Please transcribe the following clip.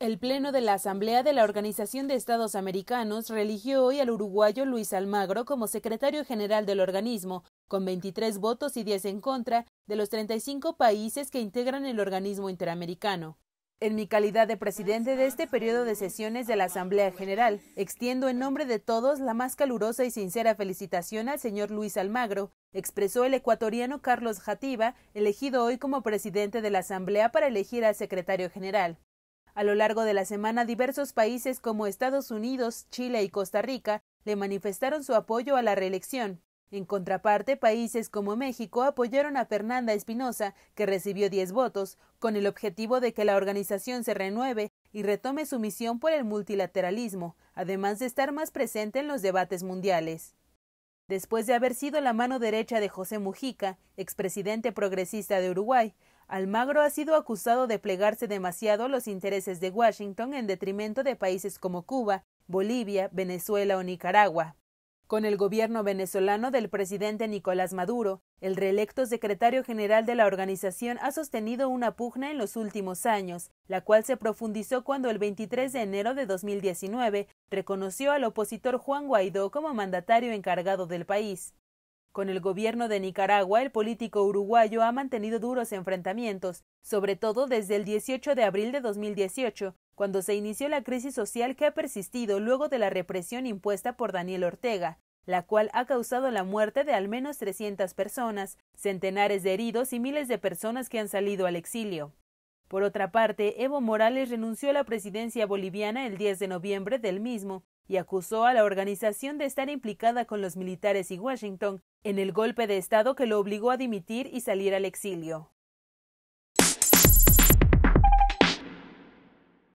El Pleno de la Asamblea de la Organización de Estados Americanos reeligió hoy al uruguayo Luis Almagro como secretario general del organismo, con 23 votos y 10 en contra de los 35 países que integran el organismo interamericano. En mi calidad de presidente de este periodo de sesiones de la Asamblea General, extiendo en nombre de todos la más calurosa y sincera felicitación al señor Luis Almagro, expresó el ecuatoriano Carlos Jativa, elegido hoy como presidente de la Asamblea para elegir al secretario general. A lo largo de la semana, diversos países como Estados Unidos, Chile y Costa Rica le manifestaron su apoyo a la reelección. En contraparte, países como México apoyaron a Fernanda Espinosa, que recibió 10 votos, con el objetivo de que la organización se renueve y retome su misión por el multilateralismo, además de estar más presente en los debates mundiales. Después de haber sido la mano derecha de José Mujica, expresidente progresista de Uruguay, Almagro ha sido acusado de plegarse demasiado a los intereses de Washington en detrimento de países como Cuba, Bolivia, Venezuela o Nicaragua. Con el gobierno venezolano del presidente Nicolás Maduro, el reelecto secretario general de la organización ha sostenido una pugna en los últimos años, la cual se profundizó cuando el 23 de enero de 2019 reconoció al opositor Juan Guaidó como mandatario encargado del país. Con el gobierno de Nicaragua, el político uruguayo ha mantenido duros enfrentamientos, sobre todo desde el 18 de abril de 2018, cuando se inició la crisis social que ha persistido luego de la represión impuesta por Daniel Ortega, la cual ha causado la muerte de al menos 300 personas, centenares de heridos y miles de personas que han salido al exilio. Por otra parte, Evo Morales renunció a la presidencia boliviana el 10 de noviembre del mismo, y acusó a la organización de estar implicada con los militares y Washington en el golpe de Estado que lo obligó a dimitir y salir al exilio.